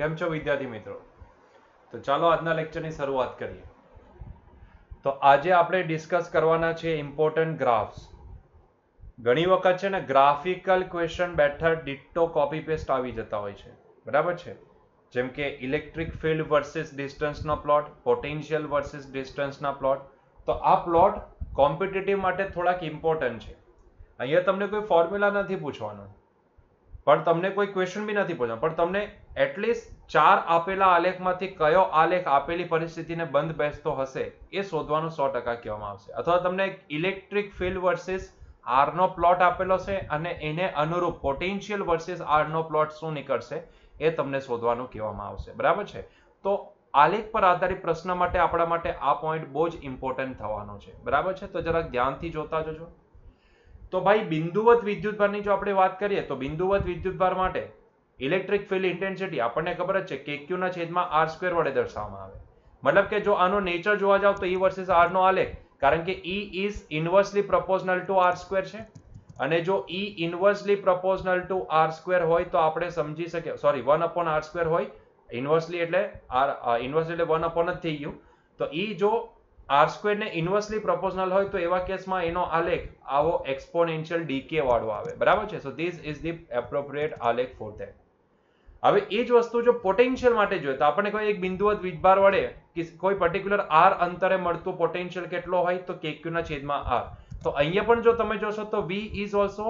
કેમ છો વિદ્યાર્થી મિત્રો તો ચાલો આજના લેક્ચરની શરૂઆત કરીએ તો આજે આપણે ડિસ્કસ કરવાના છે ઇમ્પોર્ટન્ટ ગ્રાફ્સ ઘણી વખત છે ને ગ્રાફિકલ ક્વેશ્ચન બેઠર ડિટ્ટો કોપી પેસ્ટ આવી જતા હોય છે બરાબર છે જેમ કે ઇલેક્ટ્રિક ફિલ્ડ વર્સિસ ડિસ્ટન્સનો પ્લોટ પોટેન્શિયલ વર્સિસ ડિસ્ટન્સના પ્લોટ તો આ પ્લોટ કોમ્પિટિટિવ માટે થોડાક ઇમ્પોર્ટન્ટ છે અહીંયા તમને કોઈ ફોર્મ્યુલા નથી પૂછવાનું પણ તમને કોઈ ક્વેશ્ચન બી નથી પૂછ્યા પણ તમને એટલીસ્ટ ચાર આપેલા આલેખમાંથી કયો આલેખ આપેલી પરિસ્થિતિને બંધ બેસતો હશે એ શોધવાનું સો ટકા કહેવામાં આવશે અથવા તમને ઇલેક્ટ્રિક ફિલ્ડ વર્સિસ આરનો પ્લોટ આપેલો છે અને એને અનુરૂપ પોટેન્શિયલ વર્સિસ આરનો પ્લોટ શું નીકળશે એ તમને શોધવાનું કહેવામાં આવશે બરાબર છે તો આલેખ પર આધારિત પ્રશ્ન માટે આપણા માટે આ પોઈન્ટ બહુ જ ઇમ્પોર્ટન્ટ થવાનો છે બરાબર છે તો જરાક ધ્યાનથી જોતા જજો તો ભાઈ બિંદુવત વિદ્યુતભારની જો આપણે વાત કરીએ તો બિંદુવત વિદ્યુતભાર માટે ઇલેક્ટ્રિક ફિલ્ડ ઇન્ટેન્સિટી આપણને ખબર જ છે કે ક્યુના છેદમાં આર સ્ક્વેર વડે દર્શાવવામાં આવે મતલબ કે જો આનો નેચર જોવા જાવ તો ઈ વર્સિસ આર નો આલેખ કારણ કે E is inversely proportional to R square છે અને જો E inversely proportional to R square હોય તો આપણે સમજી શકીએ sorry one upon R square હોય ઇન્વર્સલી એટલે આર ઇન્વર્સલી એટલે વન અપોન જ થઈ ગયું તો ઈ e જો આર સ્ક્વેરને ઇન્વર્સલી પ્રપોઝનલ હોય તો એવા કેસમાં એનો આલેખ આવો એક્સપોનેન્શિયલ ડીકે વાળો આવે બરાબર છે so this is the appropriate આલેખ ફોર ધેટ હવે એ જ વસ્તુ જો પોટેન્શિયલ માટે જોઈએ તો આપણને કોઈ એક બિંદુવત વીજભાર વડે કે કોઈ પર્ટિક્યુલર આર અંતરે મળતું પોટેન્શિયલ કેટલો હોય તો કે ક્યુના છેદમાં આર તો અહીંયા પણ જો તમે જોશો તો V is also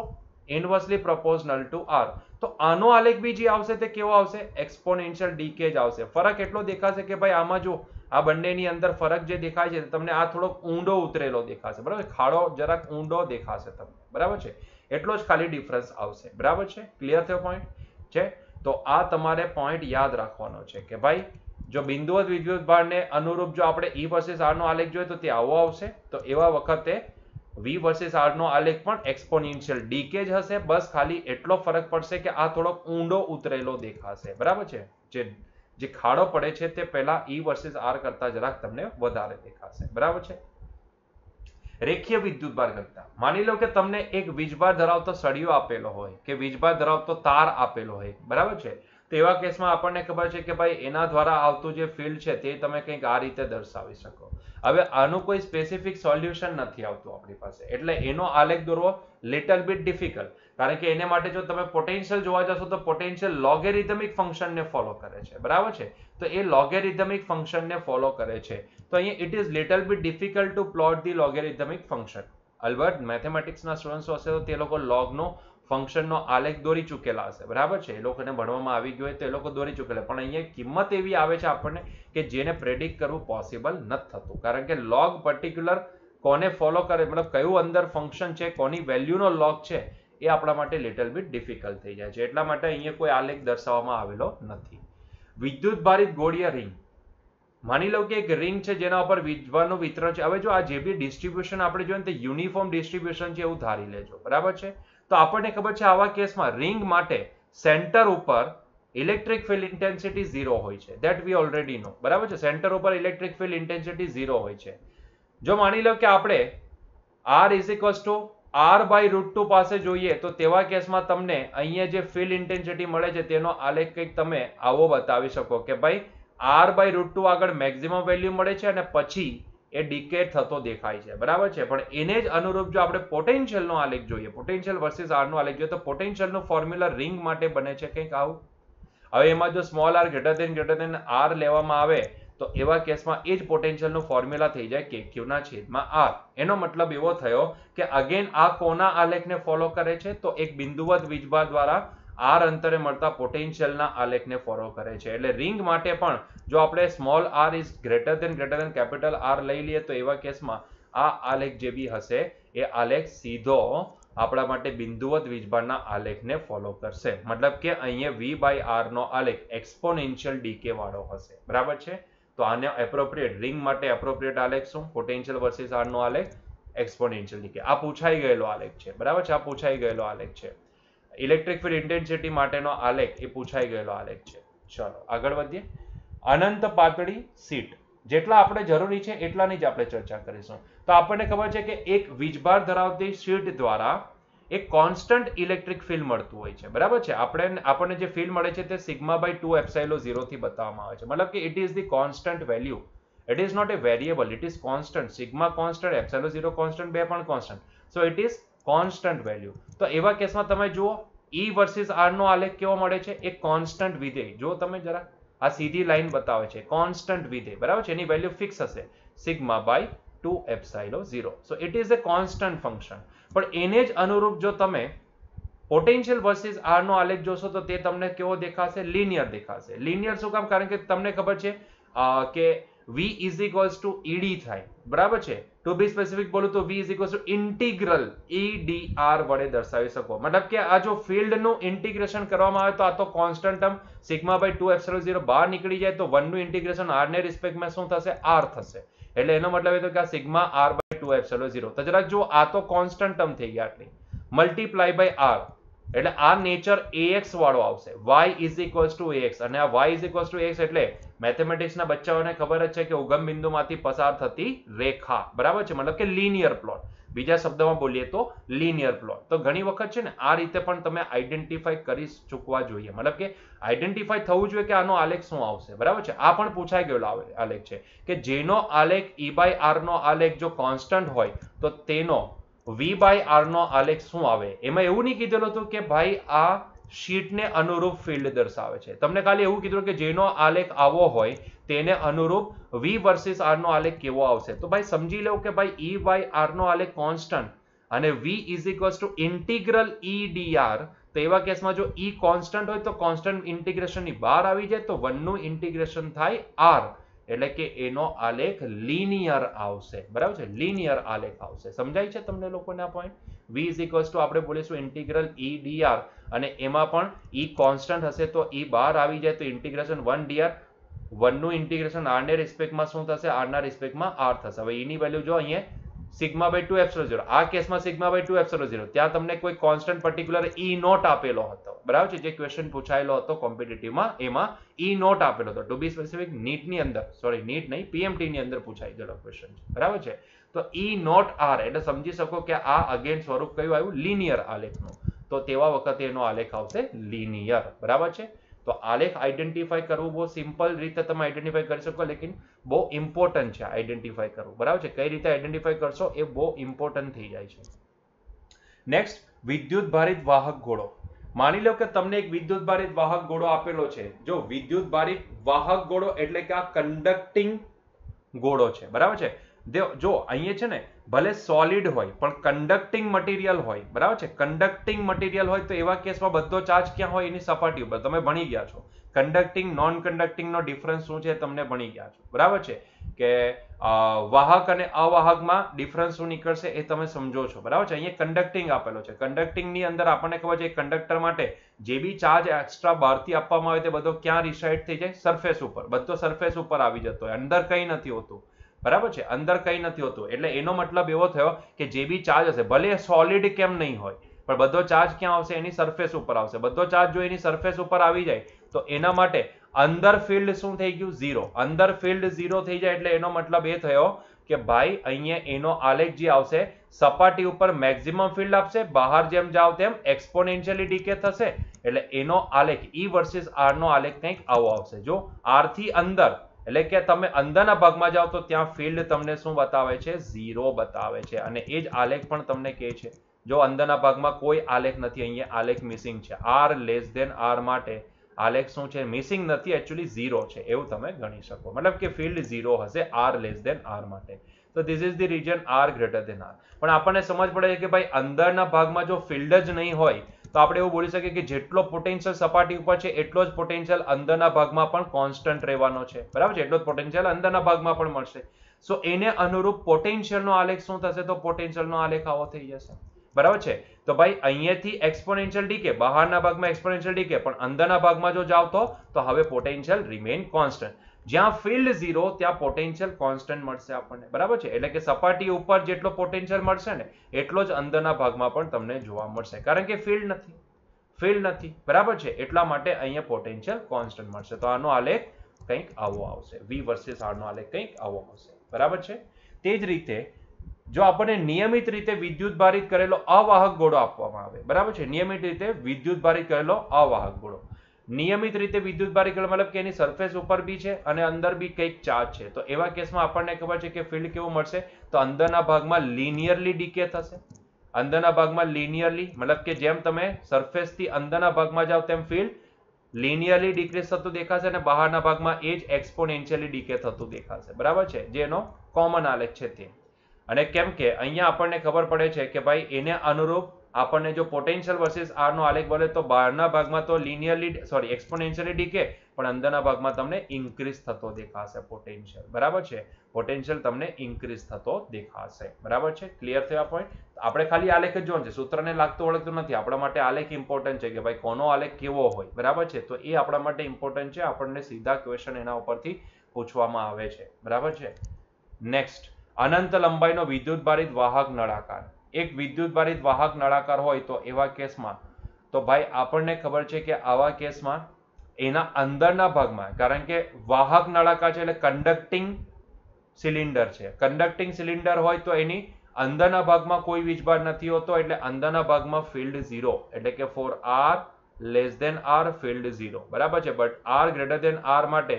inversely proportional to R તો આનો આલેખ બી જે આવશે તે કેવો આવશે એક્સપોનેન્શિયલ ડીકે જ આવશે ફરક એટલો દેખાશે કે ભાઈ આમાં જો આ બંનેની અંદર ફરક જે દેખાય છે તમને આ થોડોક ઊંડો ઉતરેલો દેખાશે બરાબર ખાડો જરાક ઊંડો દેખાશે તમને બરાબર છે એટલો જ ખાલી ડિફરન્સ આવશે બરાબર છે ક્લિયર થયો પોઈન્ટ છે તો આ તમારે પોઈન્ટ યાદ રાખવાનો છે કે ભાઈ જો બિંદુવત વિદ્યુત ભારને અનુરૂપ જો આપણે ઈ વર્સિસ આરનો આલેખ જોઈએ તો તે આવો આવશે તો એવા વખતે વી વર્સિસ આરનો આલેખ પણ એક્સપોનિન્શિયલ ડીકે જ હશે બસ ખાલી એટલો ફરક પડશે કે આ થોડોક ઊંડો ઉતરેલો દેખાશે બરાબર છે જે જે ખાડો પડે છે તે પહેલા ઈ વર્સિસ આર કરતા જરાક તમને વધારે દેખાશે બરાબર છે રેખીય વિદ્યુત ભાર કરતા માની લો કે તમને એક વીજભાર ધરાવતો સળિયો આપેલો હોય કે વીજભાર ધરાવતો તાર આપેલો હોય બરાબર છે તેવા કેસમાં આપણને ખબર છે કે ભાઈ એના દ્વારા આવતું જે ફિલ્ડ છે તે તમે કંઈક આ રીતે દર્શાવી શકો હવે આનું કોઈ સ્પેસિફિક સોલ્યુશન નથી આવતું આપણી પાસે એટલે એનો આલેખ દોરવો લિટલ બિટ ડિફિકલ્ટ કારણ કે એને માટે જો તમે પોટેન્શિયલ જોવા જશો તો પોટેન્શિયલ લોગેરિધમિક ફંક્શનને ફોલો કરે છે બરાબર છે તો એ લોગેરિધમિક ફંક્શનને ફોલો કરે છે તો અહીંયા it is little bit difficult to plot the logarithmic function અલબત્ત મેથેમેટિક્સના સ્ટુડન્ટ્સ હશે તો તે લોકો લોગનો ફંક્શનનો આલેખ દોરી ચૂકેલા હશે બરાબર છે એ લોકોને ભણવામાં આવી ગયો હોય તો એ લોકો દોરી ચૂકેલા પણ અહીંયા કિંમત એવી આવે છે આપણને કે જેને પ્રેડિક કરવું પોસિબલ નથી થતું કારણ કે લોગ પર્ટિક્યુલર કોને ફોલો કરે મતલબ કયું અંદર ફંક્શન છે કોની વેલ્યુનો લોગ છે એ આપણા માટે લિટલ બિટ ડિફિકલ્ટ થઈ જાય છે એટલા માટે અહીંયા કોઈ આલેખ દર્શાવવામાં આવેલો નથી વિદ્યુત ભારિત ગોળીય રિંગ માની લો કે એક રિંગ છે જેના ઉપર વીજવાનું વિતરણ છે હવે જો આ જે બી ડિસ્ટ્રીબ્યુશન આપણે જોઈએ તો યુનિફોર્મ ડિસ્ટ્રીબ્યુશન છે એવું ધારી લેજો બરાબર છે તો આપણને ખબર છે આવા કેસમાં રિંગ માટે સેન્ટર ઉપર ઇલેક્ટ્રિક ફિલ્ડ ઇન્ટેન્સિટી ઝીરો હોય છે ધેટ વી ઓલરેડી નો બરાબર છે સેન્ટર ઉપર ઇલેક્ટ્રિક ફિલ્ડ ઇન્ટેન્સિટી ઝીરો હોય છે જો માની લો કે આપણે R is equals to R by root two પાસે જોઈએ તો તેવા કેસમાં તમને અહીંયા જે ફિલ્ડ ઇન્ટેન્સિટી મળે છે તેનો આલેખ કંઈક તમે આવો બતાવી શકો કે ભાઈ આર બાય રૂટ ટુ આગળ મેક્ઝિમમ વેલ્યુ મળે છે અને પછી એ ડિકેટ થતો દેખાય છે બરાબર છે પણ એને જ અનુરૂપ જો આપણે પોટેન્શિયલનો આલેખ જોઈએ પોટેન્શિયલ વર્સિસ આરનો આલેખ જોઈએ તો પોટેન્શિયલનું ફોર્મ્યુલા રિંગ માટે બને છે કંઈક આવું હવે એમાં જો small R greater than greater than R લેવામાં આવે તો એવા કેસમાં એ જ પોટેન્શિયલનો ફોર્મ્યુલા થઈ જાય કે ક્યુના છેદમાં આર એનો મતલબ એવો થયો કે અગેન આ કોના આલેખને ફોલો કરે છે તો એક બિંદુવત વીજભાર દ્વારા આર અંતરે મળતા પોટેન્શિયલના આલેખને ફોલો કરે છે એટલે રિંગ માટે પણ જો આપણે small R is greater than greater than capital R લઈ લઈએ તો એવા કેસમાં આ આલેખ જે બી હશે એ આલેખ સીધો આપણા માટે બિંદુવત વીજભારના આલેખને ફોલો કરશે મતલબ કે અહીંયા વી બાય આરનો આલેખ એક્સપોનેન્શિયલ ડીકે વાળો હશે બરાબર છે તો આને એપ્રોપ્રિએટ રિંગ માટે એપ્રોપ્રિએટ આલેખ શું પોટેન્શિયલ વર્સિસ આરનો આલેખ એક્સપોનેન્શિયલ ડીકે આ પૂછાઈ ગયેલો આલેખ છે બરાબર છે આ પૂછાઈ ગયેલો આલેખ છે ઇલેક્ટ્રિક ફિલ્ડ ઇન્ટેન્સિટી માટેનો આલેખ એ પૂછાઈ ગયેલો આલેખ છે ચલો આગળ વધીએ અનંત પાતળી સીટ જેટલા આપણે જરૂરી છે એટલાની જ આપણે ચર્ચા કરીશું તો આપણને ખબર છે કે એક વીજભાર ધરાવતી સીટ દ્વારા એક કોન્સ્ટન્ટ ઇલેક્ટ્રિક ફિલ્ડ મળતું હોય છે બરાબર છે આપણે આપણને જે ફિલ્ડ મળે છે તે સિગ્મા બાય ટુ એપ્સાઇલો ઝીરોથી બતાવવામાં આવે છે મતલબ કે it is the constant value it is not a variable it is constant sigma constant epsilon zero constant બે પણ constant so it is constant value તો એવા કેસમાં તમે જુઓ ઈ વર્સિસ આરનો આલેખ કેવો મળે છે એ કોન્સ્ટન્ટ વિધેય જો તમે જરા આ સીધી લાઈન બતાવે છે કોન્સ્ટન્ટ વિધેય બરાબર છે એની વેલ્યુ ફિક્સ હશે sigma by two epsilon zero so it is a constant function પણ એને જ અનુરૂપ જો તમે પોટેન્શિયલ વર્સિસ આરનો આલેખ જોશો તો તે તમને કેવો દેખાશે લિનિયર દેખાશે લિનિયર શું કામ કારણ કે તમને ખબર છે કે v is equals to E D થાય બરાબર છે ટુ બી સ્પેસિફિક બોલું તો v is equals to integral E D R વડે દર્શાવી શકો મતલબ કે આ જો ફિલ્ડનું ઇન્ટિગ્રેશન કરવામાં આવે તો આ તો constant term sigma by two epsilon zero બહાર નીકળી જાય તો વનનું ઇન્ટિગ્રેશન આરને રિસ્પેક્ટમાં શું થશે આર થશે એટલે એનો મતલબ એ તો કે આ sigma R by two epsilon zero તો જરાક જો આ તો કોન્સ્ટન્ટ ટર્મ થઈ ગયા આટલી મલ્ટીપ્લાય બાય આર એટલે આ નેચર એક્સ વાળો આવશે Y is equals to X અને આ Y is equals to X એટલે મેથેમેટિક્સના બચ્ચાઓને ખબર જ છે કે ઉગમ બિંદુમાંથી પસાર થતી રેખા બરાબર છે મતલબ કે લિનિયર પ્લોટ બીજા શબ્દમાં બોલીએ તો લિનિયર પ્લોટ તો ઘણી વખત છે ને આ રીતે પણ તમે આઈડેન્ટિફાઈ કરી ચૂકવા જોઈએ મતલબ કે આઈડેન્ટિફાઈ થવું જોઈએ કે આનો આલેખ શું આવશે બરાબર છે આ પણ પૂછાઈ ગયેલો આલેખ છે કે જેનો આલેખ ઈ બાય આરનો આલેખ જો કોન્સ્ટન્ટ હોય તો તેનો વી બાય આરનો આલેખ શું આવે એમાં એવું નહીં કીધેલું હતું કે ભાઈ આ શીટને અનુરૂપ ફિલ્ડ દર્શાવે છે તમને ખાલી એવું કીધું કે જેનો આલેખ આવો હોય તેને અનુરૂપ વી વર્સિસ આરનો આલેખ કેવો આવશે તો ભાઈ સમજી લો કે ભાઈ ઈ બાય આરનો આલેખ કોન્સ્ટન્ટ અને V is equals to integral E D R તો એવા કેસમાં જો ઈ e કોન્સ્ટન્ટ હોય તો કોન્સ્ટન્ટ ઇન્ટિગ્રેશનની બહાર આવી જાય તો વનનું ઇન્ટિગ્રેશન થાય આર એટલે કે એનો આલેખ લિનિયર આવશે બરાબર છે લિનિયર આલેખ આવશે સમજાય છે તમને લોકોને આ point V is equals to આપણે બોલીશું ઇન્ટિગ્રલ ઈ ડીઆર અને એમાં પણ ઈ e કોન્સ્ટન્ટ હશે તો ઈ e બહાર આવી જાય તો ઇન્ટિગ્રેશન વન ડીઆર વનનું ઇન્ટિગ્રેશન આરને રિસ્પેક્ટમાં શું થશે આરના રિસ્પેક્ટમાં આર થશે હવે ઈની e વેલ્યુ જો અહીંયા sigma by two epsilon zero આ કેસમાં sigma by two epsilon zero ત્યાં તમને કોઈ constant particular e e naught આપેલો હતો બરાબર છે જે ક્વેશ્ચન પૂછાયેલો હતો કોમ્પિટેટિવમાં એમાં ઈ e નોટ આપેલો હતો ટુ બી સ્પેસિફિક નીટની અંદર સોરી નીટ નહીં પીએમટીની અંદર પૂછાઈ ગયેલો ક્વેશ્ચન બરાબર છે તો ઈ e નોટ આર એટલે સમજી શકો કે આ અગેન સ્વરૂપ કયું આવ્યું લિનિયર આલેખનું તો તેવા વખતે એનો આલેખ આવશે લિનિયર બરાબર છે તો આલેખ આઈડેન્ટિફાય કરવું બહુ સિમ્પલ રીતે તમે આઈડેન્ટિફાય કરી શકો લેકિન બહુ ઇમ્પોર્ટન્ટ છે આઈડેન્ટિફાય કરવું બરાબર છે કઈ રીતે આઈડેન્ટિફાય કરશો એ બહુ ઇમ્પોર્ટન્ટ થઈ જાય છે નેક્સ્ટ વિદ્યુત ભારિત વાહક ઘોડો માની લો કે તમને એક વિદ્યુત ભારિત વાહક ઘોડો આપેલો છે જો વિદ્યુત ભારિત વાહક ઘોડો એટલે કે આ કન્ડક્ટિંગ ઘોડો છે બરાબર છે જો અહીંયા છે ને ભલે સોલિડ હોય પણ કન્ડક્ટિંગ મટીરિયલ હોય બરાબર છે કન્ડક્ટિંગ મટીરિયલ હોય તો એવા કેસમાં બધો ચાર્જ ક્યાં હોય એની સપાટી ઉપર તમે ભણી ગયા છો કન્ડક્ટિંગ નોન કન્ડક્ટિંગનો ડિફરન્સ શું છે તમને ભણી ગયા છો બરાબર છે કે વાહક અને અવાહકમાં ડિફરન્સ શું નીકળશે એ તમે સમજો છો બરાબર છે અહીંયા કન્ડક્ટિંગ આપેલો છે કન્ડક્ટિંગની અંદર આપણને ખબર છે કંડક્ટર માટે જે બી ચાર્જ એક્સ્ટ્રા બહારથી આપવામાં આવે તે બધો ક્યાં રિસાઇડ થઈ જાય સરફેસ ઉપર બધો સરફેસ ઉપર આવી જતો હોય અંદર કંઈ નથી હોતું બરાબર છે અંદર કંઈ નથી હોતું એટલે એનો મતલબ એવો થયો કે જે બી ચાર્જ હશે ભલે સોલિડ કેમ નહીં હોય પણ બધો ચાર્જ ક્યાં આવશે એની સરફેસ ઉપર આવશે બધો ચાર્જ જો એની સરફેસ ઉપર આવી જાય તો એના માટે અંદર ફિલ્ડ શું થઈ ગયું ઝીરો અંદર ફિલ્ડ ઝીરો થઈ જાય એટલે એનો મતલબ એ થયો કે ભાઈ અહીંયા એનો આલેખ જે આવશે સપાટી ઉપર મેક્સિમમ ફિલ્ડ આપશે બહાર જેમ જાવ તેમ એક્સપોનેન્શિયલી ડીકે થશે એટલે એનો આલેખ ઈ વર્સિસ આર નો આલેખ કંઈક આવો આવશે જો આર થી અંદર એટલે કે તમે અંદરના ભાગમાં જાઓ તો ત્યાં ફિલ્ડ તમને શું બતાવે છે ઝીરો બતાવે છે અને એ જ આલેખ પણ તમને કહે છે જો અંદરના ભાગમાં કોઈ આલેખ નથી અહીંયા આલેખ મિસિંગ છે આર લેસ ધેન આર માટે આલેખ શું છે મિસિંગ નથી એકચ્યુઅલી ઝીરો છે એવું તમે ગણી શકો મતલબ કે ફિલ્ડ ઝીરો હશે આર લેસ ધેન આર માટે તો this is the region r greater than r પણ આપણને સમજ પડે છે કે ભાઈ અંદરના ભાગમાં જો ફિલ્ડ જ નહીં હોય તો આપણે એવું બોલી શકીએ કે જેટલો પોટેન્શિયલ સપાટી ઉપર છે એટલો જ પોટેન્શિયલ અંદરના ભાગમાં પણ કોન્સ્ટન્ટ રહેવાનો છે બરાબર છે એટલો જ પોટેન્શિયલ અંદરના ભાગમાં પણ મળશે સો એને અનુરૂપ પોટેન્શિયલનો આલેખ શું થશે તો પોટેન્શિયલનો આલેખ આવો થઈ જશે બરાબર છે તો ભાઈ અહીંયાથી એક્સપોનેન્શિયલ ડીકે બહારના ભાગમાં એક્સપોનેન્શિયલ ડીકે પણ અંદરના ભાગમાં જો જાવ તો તો હવે પોટેન્શિયલ રિમેન કોન્સ્ટન્ટ જ્યાં ફિલ્ડ ઝીરો ત્યાં પોટેન્શિયલ કોન્સ્ટન્ટ મળશે આપણને બરાબર છે એટલે કે સપાટી ઉપર જેટલો પોટેન્શિયલ મળશે ને એટલો જ અંદરના ભાગમાં પણ તમને જોવા મળશે કારણ કે ફિલ્ડ નથી ફિલ્ડ નથી બરાબર છે એટલા માટે અહીંયા પોટેન્શિયલ કોન્સ્ટન્ટ મળશે તો આનો આલેખ કંઈક આવો આવશે વી વર્સિસ આરનો આલેખ કંઈક આવો આવશે બરાબર છે તે જ રીતે જો આપણને નિયમિત રીતે વિદ્યુત ભારિત કરેલો અવાહક ગોળો આપવામાં આવે બરાબર છે નિયમિત રીતે વિદ્યુત ભારિત કરેલો અવાહક ગોળો નિયમિત રીતે વિદ્યુત બારીકલ મતલબ કે એની સરફેસ ઉપર બી છે અને અંદર બી કંઈક ચાર્જ છે તો એવા કેસમાં આપણને ખબર છે કે ફિલ્ડ કેવું મળશે તો અંદરના ભાગમાં લિનિયરલી ડીકે થશે અંદરના ભાગમાં લિનિયરલી મતલબ કે જેમ તમે સરફેસથી અંદરના ભાગમાં જાઓ તેમ ફિલ્ડ લિનિયરલી ડિક્રીઝ થતું દેખાશે અને બહારના ભાગમાં એ જ એક્સપોનેન્શિયલી ડીકે થતું દેખાશે બરાબર છે જે એનો કોમન આલેખ છે તે અને કેમ કે અહીંયા આપણને ખબર પડે છે કે ભાઈ એને અનુરૂપ આપણને જો પોટેન્શિયલ વર્સિસ આરનો આલેખ બને તો બહારના ભાગમાં તો લિનિયરલી સોરી એક્સપોનેન્શિયલી ડીકે પણ અંદરના ભાગમાં તમને ઇન્ક્રીઝ થતો દેખાશે પોટેન્શિયલ બરાબર છે પોટેન્શિયલ તમને ઇન્ક્રીઝ થતો દેખાશે બરાબર છે ક્લિયર થયો પોઈન્ટ આપણે ખાલી આલેખ જ જોવાનું છે સૂત્રને લાગતું ઓળખતું નથી આપણા માટે આલેખ ઇમ્પોર્ટન્ટ છે કે ભાઈ કોનો આલેખ કેવો હોય બરાબર છે તો એ આપણા માટે ઇમ્પોર્ટન્ટ છે આપણને સીધા ક્વેશ્ચન એના ઉપરથી પૂછવામાં આવે છે બરાબર છે નેક્સ્ટ અનંત લંબાઈનો વિદ્યુતભારિત વાહક નળાકાર એક વિદ્યુત ભારિત વાહક નળાકાર હોય તો એવા કેસમાં તો ભાઈ આપણને ખબર છે કે આવા કેસમાં એના અંદરના ભાગમાં કારણ કે વાહક નળાકાર છે એટલે કન્ડક્ટિંગ સિલિન્ડર છે કન્ડક્ટિંગ સિલિન્ડર હોય તો એની અંદરના ભાગમાં કોઈ વીજભાર નથી હોતો એટલે અંદરના ભાગમાં ફિલ્ડ ઝીરો એટલે કે for r less than r field zero બરાબર છે but r greater than r માટે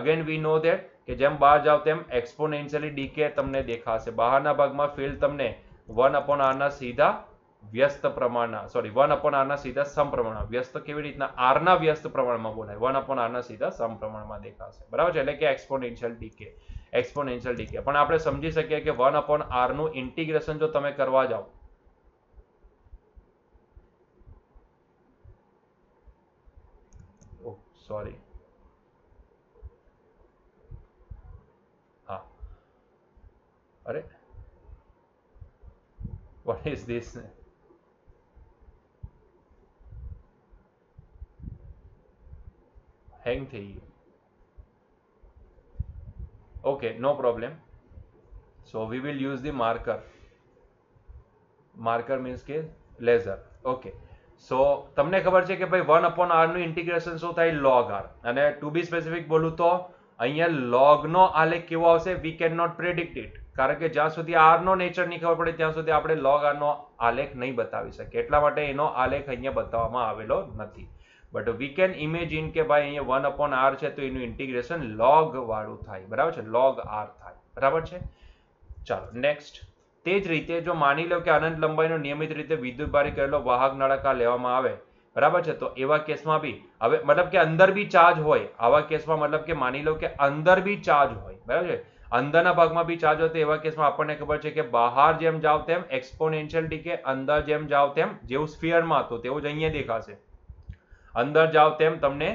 અગેન વી નો દેટ કે જેમ બહાર જાવ તેમ એક્સપોનેન્શિયલી ડીકે તમને દેખાશે બહારના ભાગમાં ફિલ્ડ તમને વન અપોન આરના સીધા વ્યસ્ત પ્રમાણના સોરી વન અપોન આરના સીધા સમપ્રમાણમાં વ્યસ્ત કેવી રીતના આરના વ્યસ્ત પ્રમાણમાં બોલાય વન અપોન આરના સીધા સમપ્રમાણમાં દેખાશે બરાબર છે એટલે કે એક્સપોનેન્શિયલ ડીકે એક્સપોનેન્શિયલ ડીકે પણ આપણે સમજી શકીએ કે વન અપોન આરનું ઇન્ટિગ્રેશન જો તમે કરવા જાઓ સોરી હા અરે what is this? હેંગ થઈ ગયું okay no problem so we will use the marker marker means કે લેઝર ઓકે સો તમને ખબર છે કે ભાઈ વન અપોન આરનું ઇન્ટિગ્રેશન શું થાય લોગ આર અને ટુ બી સ્પેસિફિક બોલું તો અહીંયા લોગનો આલેખ કેવો આવશે we can not predict it કારણ કે જ્યાં સુધી આરનો નેચર નહીં ખબર પડે ત્યાં સુધી આપણે લોગ આરનો આલેખ નહીં બતાવી શકીએ એટલા માટે એનો આલેખ અહીંયા બતાવવામાં આવેલો નથી બટ વી કેન ઇમેજિન કે ભાઈ અહીંયા વન અપોન આર છે તો એનું ઇન્ટિગ્રેશન લોગ વાળું થાય બરાબર છે લોગ આર થાય બરાબર છે ચાલો નેક્સ્ટ તે જ રીતે જો માની લો કે અનંત લંબાઈનો નિયમિત રીતે વિદ્યુત વિદ્યુતભારી કરેલો વાહક નળાકાર લેવામાં આવે બરાબર છે તો એવા કેસમાં બી હવે મતલબ કે અંદર બી ચાર્જ હોય આવા કેસમાં મતલબ કે માની લો કે અંદર બી ચાર્જ હોય બરાબર છે અંદરના ભાગમાં બી ચાર્જ વધે એવા કેસમાં આપણને ખબર છે કે બહાર જેમ જાવ તેમ એક્સપોનેન્શિયલ ડીકે અંદર જેમ જાવ તેમ જેવું સ્ફિયરમાં હતું તેવું જ અહીંયા દેખાશે અંદર જાવ તેમ તમને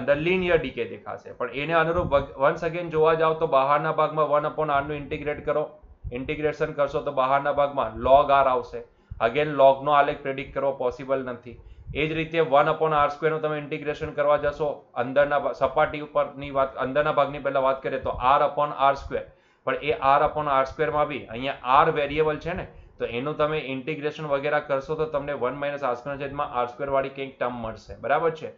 અંદર લિનિયર ડીકે દેખાશે પણ એને અનુરૂપ વન્સ અગેન જોવા જાવ તો બહારના ભાગમાં વન અપોન આરનું ઇન્ટિગ્રેટ કરો ઇન્ટિગ્રેશન કરશો તો બહારના ભાગમાં લોગ આર આવશે અગેન લોગનો આલેખ પ્રેડિક્ટ કરવો પોસિબલ નથી એ જ રીતે વન અપોન આર સ્ક્વેરનું તમે ઇન્ટિગ્રેશન કરવા જશો અંદરના સપાટી ઉપરની વાત અંદરના ભાગની પહેલાં વાત કરીએ તો આર અપોન આર સ્ક્વેર પણ એ આર અપોન આર સ્ક્વેરમાં બી અહીંયા આર વેરિયેબલ છે ને તો એનું તમે ઇન્ટિગ્રેશન વગેરે કરશો તો તમને વન માઇનસ આર સ્ક્વેર છેદમાં આર સ્ક્વેરવાળી કંઈક ટર્મ મળશે બરાબર છે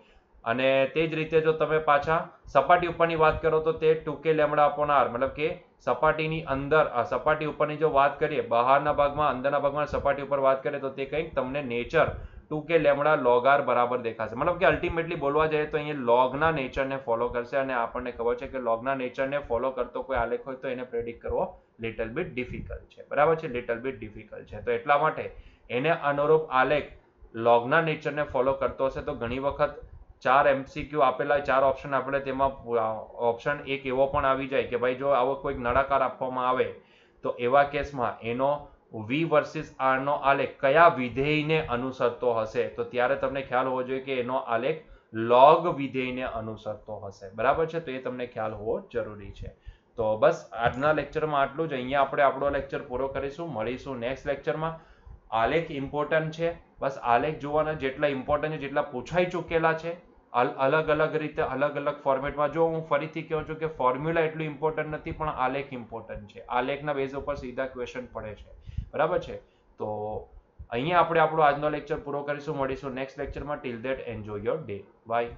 અને તે જ રીતે જો તમે પાછા સપાટી ઉપરની વાત કરો તો તે ટૂંકે લેમડા અપોન આર મતલબ કે સપાટીની અંદર સપાટી ઉપરની જો વાત કરીએ બહારના ભાગમાં અંદરના ભાગમાં સપાટી ઉપર વાત કરીએ તો તે કંઈક તમને nature two k lambda log r બરાબર દેખાશે મતલબ કે અલ્ટિમેટલી બોલવા જઈએ તો અહીંયા લોગના નેચરને ફોલો કરશે અને આપણને ખબર છે કે લોગના નેચરને ફોલો કરતો કોઈ આલેખ હોય તો એને પ્રેડિક્ટ કરવો લિટલ બિટ ડિફિકલ્ટ છે બરાબર છે લિટલ બિટ ડિફિકલ્ટ છે તો એટલા માટે એને અનુરૂપ આલેખ લોગના નેચરને ફોલો કરતો હશે તો ઘણી વખત ચાર એમસીક્યુ આપેલા ચાર ઓપ્શન આપણે તેમાં ઓપ્શન એક એવો પણ આવી જાય કે ભાઈ જો આવો કોઈક નળાકાર આપવામાં આવે તો એવા કેસમાં એનો વી વર્સિસ નો આલેખ કયા વિધેયને અનુસરતો હશે તો ત્યારે તમને ખ્યાલ હોવો જોઈએ કે એનો આલેખ લોગ વિધેયને અનુસરતો હશે બરાબર છે તો એ તમને ખ્યાલ હોવો જરૂરી છે તો બસ આજના લેક્ચરમાં આટલું જ અહીંયા આપણે આપણો લેક્ચર પૂરો કરીશું મળીશું નેક્સ્ટ લેક્ચરમાં આલેખ ઇમ્પોર્ટન્ટ છે બસ આલેખ જોવાના જેટલા ઇમ્પોર્ટન્ટ છે જેટલા પૂછાઈ ચૂકેલા છે અલગ અલગ રીતે અલગ અલગ ફોર્મેટમાં જો હું ફરીથી કહું છું કે ફોર્મ્યુલા એટલું ઇમ્પોર્ટન્ટ નથી પણ આલેખ ઇમ્પોર્ટન્ટ છે આલેખના બેઝ ઉપર સીધા ક્વેશ્ચન પડે છે બરાબર છે તો અહીંયા આપણે આપણો આજનો લેક્ચર પૂરો કરીશું મળીશું નેક્સ્ટ લેક્ચરમાં till that enjoy your day by